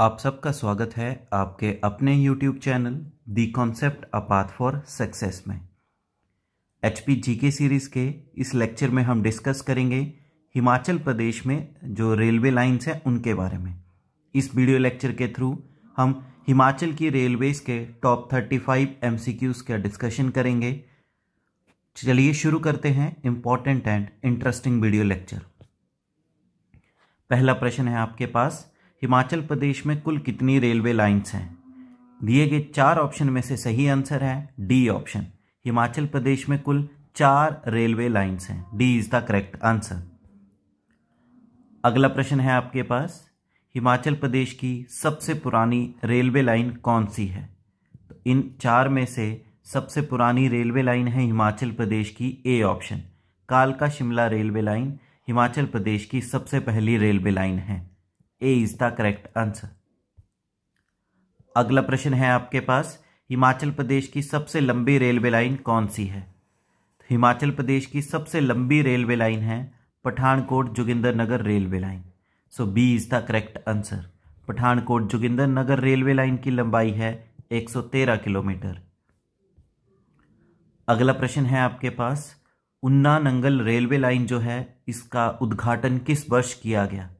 आप सबका स्वागत है आपके अपने YouTube channel the concept a path for success में H P G K series के इस लेक्चर में हम डिस्कस करेंगे हिमाचल प्रदेश में जो रेलवे लाइन्स हैं उनके बारे में इस वीडियो लेक्चर के थ्रू हम हिमाचल की रेलवेज़ के top thirty five M C Qs का डिस्कशन करेंगे चलिए शुरू करते हैं important and interesting video lecture पहला प्रश्न है आपके पास हिमाचल प्रदेश में कुल कितनी रेलवे लाइंस हैं दिए गए चार ऑप्शन में से सही आंसर है डी ऑप्शन हिमाचल प्रदेश में कुल चार रेलवे लाइंस हैं D is the correct answer अगला प्रश्न है आपके पास हिमाचल प्रदेश की सबसे पुरानी रेलवे लाइन कौन सी है तो इन चार में से सबसे पुरानी रेलवे लाइन है हिमाचल प्रदेश की ए ऑप्शन कालका शिमला रेलवे लाइन हिमाचल प्रदेश की सबसे पहली रेलवे लाइन है A is the correct answer अगला प्रश्न है आपके पास हिमाचल प्रदेश की सबसे लंबी रेलवे लाइन कौन सी है तो हिमाचल प्रदेश की सबसे लंबी रेलवे लाइन है Pathankot Joginder Nagar railway line so B is the correct answer Pathankot Joginder Nagar railway line की लंबाई है 113 किलोमीटर अगला प्रश्न है आपके पास उन्ना नंगल रेलवे लाइन जो है इसका उद्घाटन किस वर्ष किया गया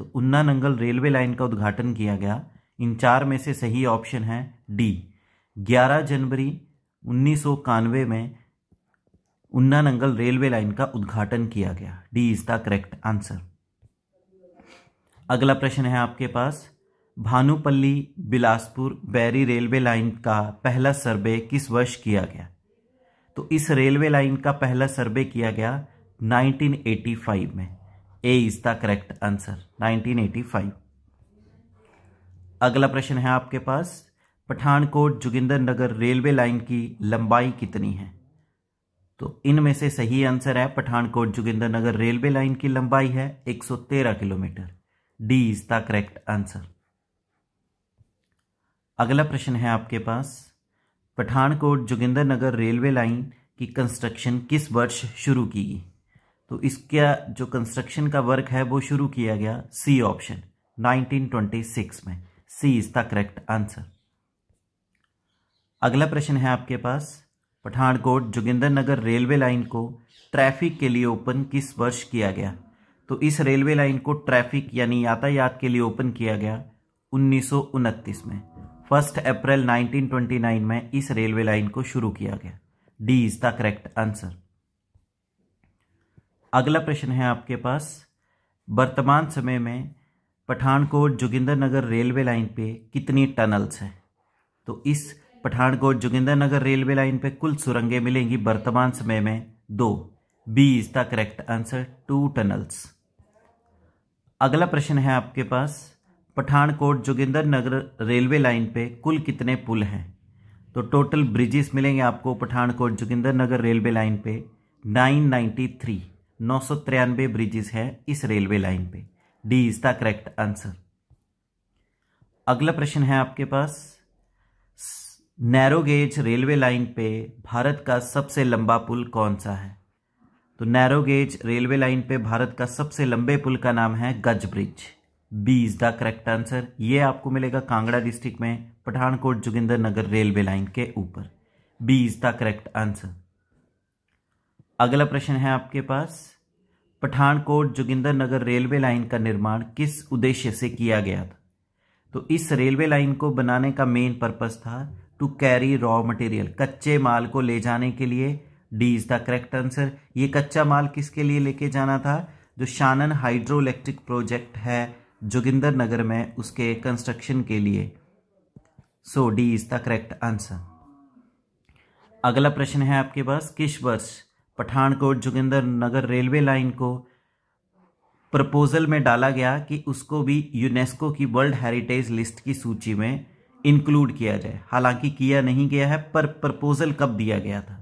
तो उन्ना नंगल रेलवे लाइन का उद्घाटन किया गया इन चार में से सही ऑप्शन है डी 11 जनवरी उन्नीस में उन्ना नंगल रेलवे लाइन का उद्घाटन किया गया D is the correct answer अगला प्रश्न है आपके पास भानुपल्ली बिलासपुर बैरी रेलवे लाइन का पहला सर्वे किस वर्ष किया गया तो इस रेलवे लाइन का पहला सर्वे किया गया 1985 में A is the correct answer 1985 अगला प्रश्न है आपके पास पठानकोट जोगिंदर नगर रेलवे लाइन की लंबाई कितनी है तो इनमें से सही आंसर है पठानकोट जोगिंदर नगर रेलवे लाइन की लंबाई है 113 kilometre D is the correct answer अगला प्रश्न है आपके पास पठानकोट जोगिंदर नगर रेलवे लाइन की कंस्ट्रक्शन किस वर्ष शुरू की गई तो इसका जो कंस्ट्रक्शन का वर्क है वो शुरू किया गया सी ऑप्शन 1926 में C is the correct answer अगला प्रश्न है आपके पास पठानकोट जोगिंदर नगर रेलवे लाइन को ट्रैफिक के लिए ओपन किस वर्ष किया गया तो इस रेलवे लाइन को ट्रैफिक यानी यातायात के लिए ओपन किया गया उन्नीस में फर्स्ट अप्रैल 1929 में इस रेलवे लाइन को शुरू किया गया D is the correct answer अगला प्रश्न है आपके पास वर्तमान समय में पठानकोट जोगिंदर नगर रेलवे लाइन पे कितनी टनल्स हैं तो इस पठानकोट जोगिंदर नगर रेलवे लाइन पे कुल सुरंगें मिलेंगी वर्तमान समय में दो B is the correct answer two tunnels अगला प्रश्न है आपके पास पठानकोट जोगिंदर नगर रेलवे लाइन पे कुल कितने पुल हैं तो टोटल ब्रिजेस मिलेंगे आपको पठानकोट जोगिंदर नगर रेलवे लाइन पे 993 नौ सौ तिरानवे ब्रिजेस हैं इस रेलवे लाइन पे D is the correct answer अगला प्रश्न है आपके पास नैरो गेज रेलवे लाइन पे भारत का सबसे लंबा पुल कौन सा है तो नैरो गेज रेलवे लाइन पे भारत का सबसे लंबे पुल का नाम है Gaj bridge B is the correct answer ये आपको मिलेगा कांगड़ा डिस्ट्रिक्ट में पठानकोट जोगिंदर नगर रेलवे लाइन के ऊपर B is the correct answer अगला प्रश्न है आपके पास पठानकोट जोगिंदर नगर रेलवे लाइन का निर्माण किस उद्देश्य से किया गया था तो इस रेलवे लाइन को बनाने का मेन पर्पस था टू कैरी रॉ मटेरियल कच्चे माल को ले जाने के लिए D is the correct answer ये कच्चा माल किसके लिए लेके जाना था जो शानन हाइड्रो इलेक्ट्रिक प्रोजेक्ट है जोगिंदर नगर में उसके कंस्ट्रक्शन के लिए so D is the correct answer अगला प्रश्न है आपके पास किस वर्ष पठानकोट जोगिंदर नगर रेलवे लाइन को प्रपोजल में डाला गया कि उसको भी यूनेस्को की वर्ल्ड हेरिटेज लिस्ट की सूची में इंक्लूड किया जाए हालांकि किया नहीं गया है पर प्रपोजल कब दिया गया था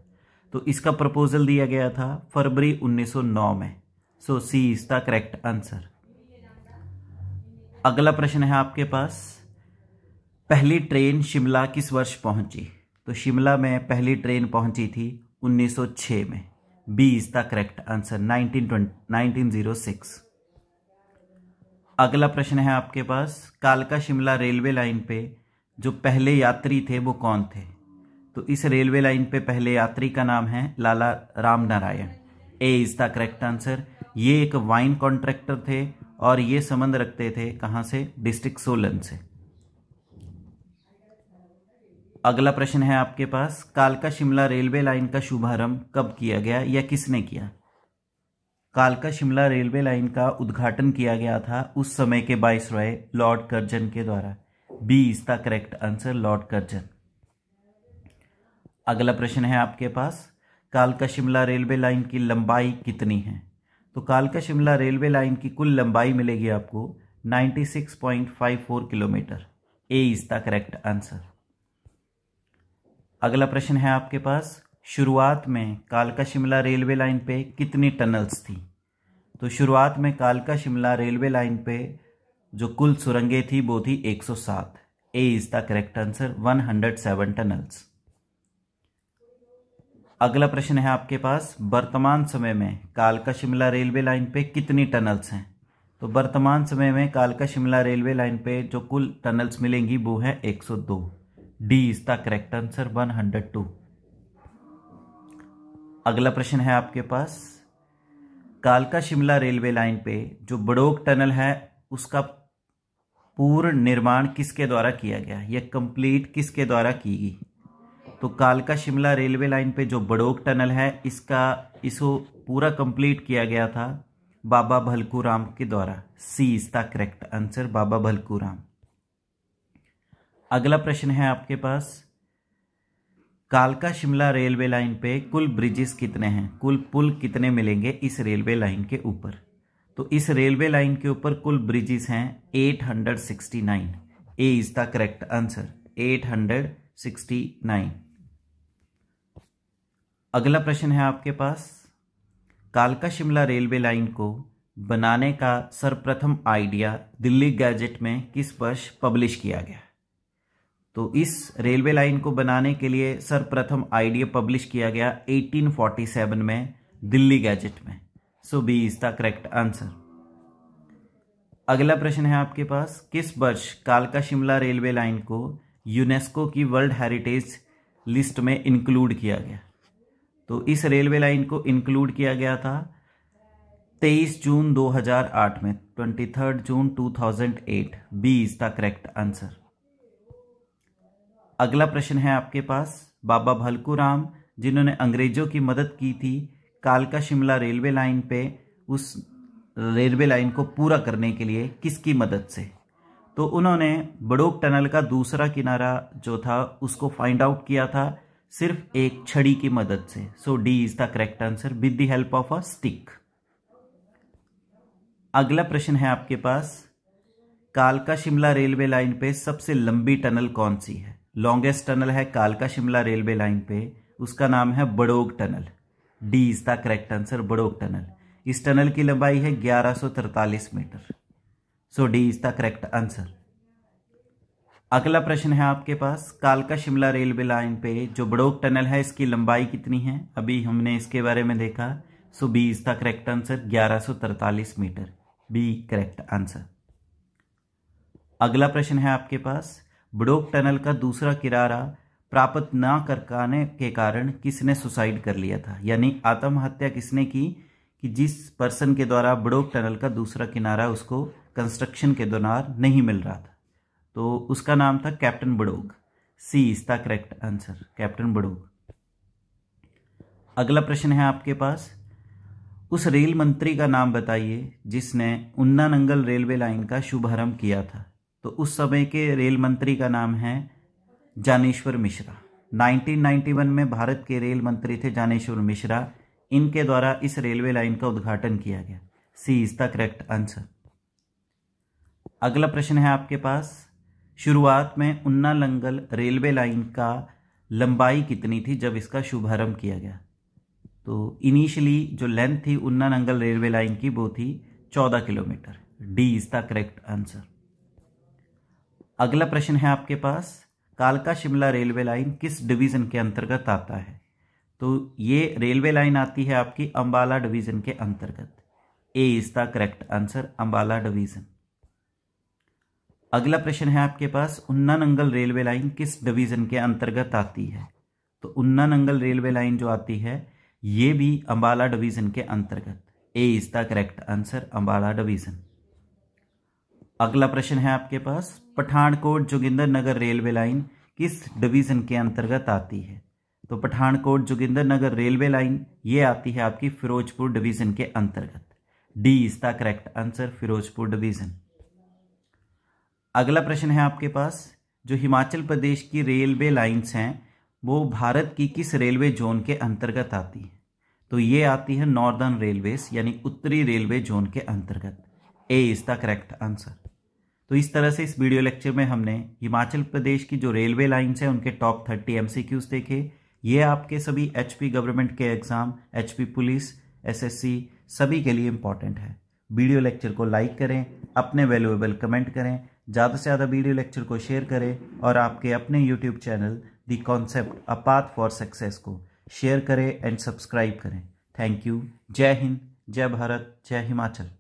तो इसका प्रपोजल दिया गया था फरवरी 1909 में so C is the correct answer अगला प्रश्न है आपके पास पहली ट्रेन शिमला किस वर्ष पहुंची तो शिमला में पहली ट्रेन पहुंची थी 1906 में B is the correct answer 1906 अगला प्रश्न है आपके पास कालका शिमला रेलवे लाइन पे जो पहले यात्री थे वो कौन थे तो इस रेलवे लाइन पे पहले यात्री का नाम है Lala Ram Narayan A is the correct answer ये एक वाइन कॉन्ट्रैक्टर थे और ये संबंध रखते थे कहाँ से डिस्ट्रिक्ट सोलन से अगला प्रश्न है आपके पास कालका शिमला रेलवे लाइन का शुभारंभ कब किया गया या किसने किया कालका शिमला रेलवे लाइन का उद्घाटन किया गया था उस समय के बाइस रॉय लॉर्ड कर्जन के द्वारा B is the correct answer Lord Curzon अगला प्रश्न है आपके पास कालका शिमला रेलवे लाइन की लंबाई कितनी है तो कालका शिमला रेलवे लाइन की कुल लंबाई मिलेगी आपको 96.54 kilometre A is the correct answer अगला प्रश्न है आपके पास शुरुआत में कालका शिमला रेलवे लाइन पे कितनी टनल्स थी तो शुरुआत में कालका शिमला रेलवे लाइन पे जो कुल सुरंगें थी वो थी 107 A is the correct answer 107 tunnels अगला प्रश्न है आपके पास वर्तमान समय में कालका शिमला रेलवे लाइन पे कितनी टनल्स हैं तो वर्तमान समय में कालका शिमला रेलवे लाइन पे जो कुल टनल्स मिलेंगी वो है 102 D is the correct answer one hundred two अगला प्रश्न है आपके पास कालका शिमला रेलवे लाइन पे जो बड़ोक टनल है उसका पूर्ण निर्माण किसके द्वारा किया गया यह कंप्लीट किसके द्वारा की गई तो कालका शिमला रेलवे लाइन पे जो बड़ोक टनल है इसका इसको पूरा कंप्लीट किया गया था बाबा भलकू के द्वारा C is the correct answer Baba Bhalku Ram अगला प्रश्न है आपके पास कालका शिमला रेलवे लाइन पे कुल ब्रिजेस कितने हैं कुल पुल कितने मिलेंगे इस रेलवे लाइन के ऊपर तो इस रेलवे लाइन के ऊपर कुल ब्रिजेस हैं 869 A is the correct answer 869 अगला प्रश्न है आपके पास कालका शिमला रेलवे लाइन को बनाने का सर्वप्रथम आइडिया दिल्ली गैजेट में किस वर्ष पब्लिश किया गया तो इस रेलवे लाइन को बनाने के लिए सर्वप्रथम आइडिया पब्लिश किया गया 1847 में दिल्ली गैजेट में so B is the correct answer अगला प्रश्न है आपके पास किस वर्ष कालका शिमला रेलवे लाइन को यूनेस्को की वर्ल्ड हेरिटेज लिस्ट में इंक्लूड किया गया तो इस रेलवे लाइन को इंक्लूड किया गया था 23 जून 2008 में 23 June 2008 B is the correct answer अगला प्रश्न है आपके पास बाबा भलकू राम जिन्होंने अंग्रेजों की मदद की थी कालका शिमला रेलवे लाइन पे उस रेलवे लाइन को पूरा करने के लिए किसकी मदद से तो उन्होंने बड़ोक टनल का दूसरा किनारा जो था उसको फाइंड आउट किया था सिर्फ एक छड़ी की मदद से so D is the correct answer with the help of a stick अगला प्रश्न है आपके पास कालका शिमला रेलवे लाइन पे सबसे लंबी टनल कौन सी है लॉन्गेस्ट टनल है कालका शिमला रेलवे लाइन पे उसका नाम है Barog tunnel D is the correct answer Barog tunnel इस टनल की लंबाई है 1143 metre so D is the correct answer अगला प्रश्न है आपके पास कालका शिमला रेलवे लाइन पे जो बड़ोग टनल है इसकी लंबाई कितनी है अभी हमने इसके बारे में देखा so B is the correct answer 1143 metre B correct answer अगला प्रश्न है आपके पास बडोक टनल का दूसरा किरारा प्राप्त न कर पाने के कारण किसने सुसाइड कर लिया था यानी आत्महत्या किसने की कि जिस पर्सन के द्वारा बडोक टनल का दूसरा किनारा उसको कंस्ट्रक्शन के दौरान नहीं मिल रहा था तो उसका नाम था captain Barog C is the correct answer captain Barog अगला प्रश्न है आपके पास उस रेल मंत्री का नाम बताइए जिसने उन्ना नंगल रेलवे लाइन का शुभारंभ किया था तो उस समय के रेल मंत्री का नाम है जानेश्वर मिश्रा 1991 में भारत के रेल मंत्री थे जानेश्वर मिश्रा इनके द्वारा इस रेलवे लाइन का उद्घाटन किया गया C is the correct answer अगला प्रश्न है आपके पास शुरुआत में उन्ना लंगल रेलवे लाइन का लंबाई कितनी थी जब इसका शुभारंभ किया गया तो इनिशियली जो लेंथ थी उन्ना लंगल रेलवे लाइन की वो थी चौदह kilometre D is the correct answer अगला प्रश्न है आपके पास कालका शिमला रेलवे लाइन किस डिवीज़न के अंतर्गत आता है तो ये रेलवे लाइन आती है आपकी अंबाला डिवीज़न के अंतर्गत A is the correct answer Ambala division अगला प्रश्न है आपके पास उन्ना नंगल रेलवे लाइन किस डिवीज़न के अंतर्गत आती है तो उन्ना नंगल रेलवे लाइन जो आती है ये भी अंबाला डिवीज़न के अंतर्गत A is the correct answer Ambala division अगला प्रश्न है आपके पास पठानकोट जोगिंदर नगर रेलवे लाइन किस डिवीज़न के अंतर्गत आती है तो पठानकोट जोगिंदर नगर रेलवे लाइन ये आती है आपकी फिरोजपुर डिवीज़न के अंतर्गत D is the correct answer Firozpur division अगला प्रश्न है आपके पास जो हिमाचल प्रदेश की रेलवे लाइन्स हैं वो भारत की किस रेलवे जोन के अंतर्गत आती है तो ये आती है नॉर्दर्न रेलवेज यानी उत्तरी रेलवे जोन के अंतर्गत A is the correct answer तो इस तरह से इस वीडियो लेक्चर में हमने हिमाचल प्रदेश की जो रेलवे लाइन्स हैं उनके टॉप थर्टी एम देखे ये आपके सभी एच गवर्नमेंट के एग्ज़ाम एच पुलिस एस सभी के लिए इम्पॉर्टेंट है वीडियो लेक्चर को लाइक करें अपने वैल्यूएबल कमेंट करें ज़्यादा से ज़्यादा वीडियो लेक्चर को शेयर करें और आपके अपने YouTube channel the concept a path for success को शेयर करें एंड सब्सक्राइब करें थैंक यू जय हिंद जय भारत जय हिमाचल